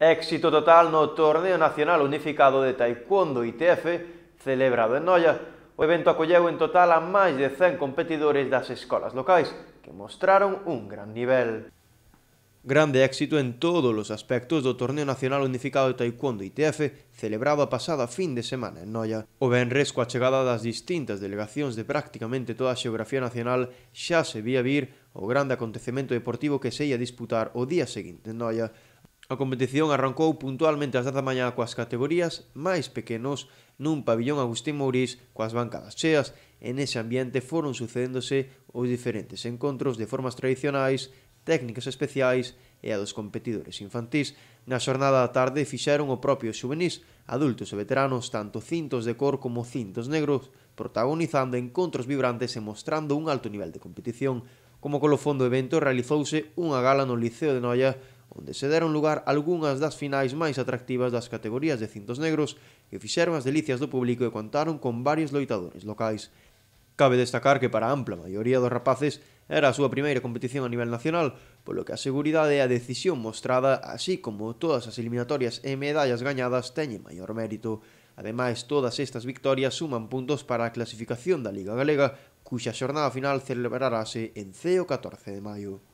Éxito total no Torneo Nacional Unificado de Taekwondo ITF celebrado en Noia. O evento acolleu en total a máis de 100 competidores das escolas locais, que mostraron un gran nivel. Grande éxito en todos os aspectos do Torneo Nacional Unificado de Taekwondo ITF celebrado a pasada fin de semana en Noia. O Benres coa chegada das distintas delegacións de prácticamente toda a xeografía nacional xa se vía vir o grande acontecemento deportivo que se ia disputar o día seguinte en Noia. A competición arrancou puntualmente ás 10 da mañá coas categorías máis pequenos nun pabillón Agustín Mourís coas bancadas cheas En ese ambiente foron sucedéndose os diferentes encontros de formas tradicionais, técnicas especiais e a dos competidores infantís. Na xornada da tarde fixeron o propio xuvenís, adultos e veteranos, tanto cintos de cor como cintos negros, protagonizando encontros vibrantes e mostrando un alto nivel de competición. Como colofón do evento realizouse unha gala no Liceo de Noia onde se deron lugar algunhas das finais máis atractivas das categorías de cintos negros que fixeron as delicias do público e contaron con varios loitadores locais. Cabe destacar que para a ampla maioría dos rapaces era a súa primeira competición a nivel nacional, polo que a seguridade e a decisión mostrada, así como todas as eliminatorias e medallas gañadas, teñen maior mérito. Ademais, todas estas victorias suman puntos para a clasificación da Liga Galega, cuxa xornada final celebrarase en CEO 14 de maio.